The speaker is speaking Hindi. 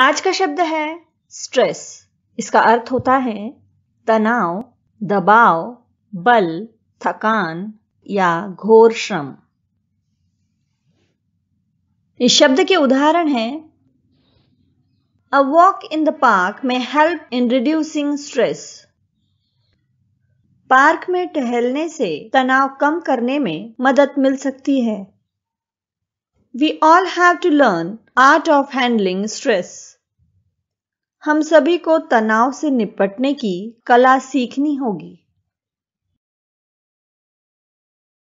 आज का शब्द है स्ट्रेस इसका अर्थ होता है तनाव दबाव बल थकान या घोर श्रम इस शब्द के उदाहरण है a walk in the park में help in reducing stress park में टहलने से तनाव कम करने में मदद मिल सकती है we all have to learn art of handling stress हम सभी को तनाव से निपटने की कला सीखनी होगी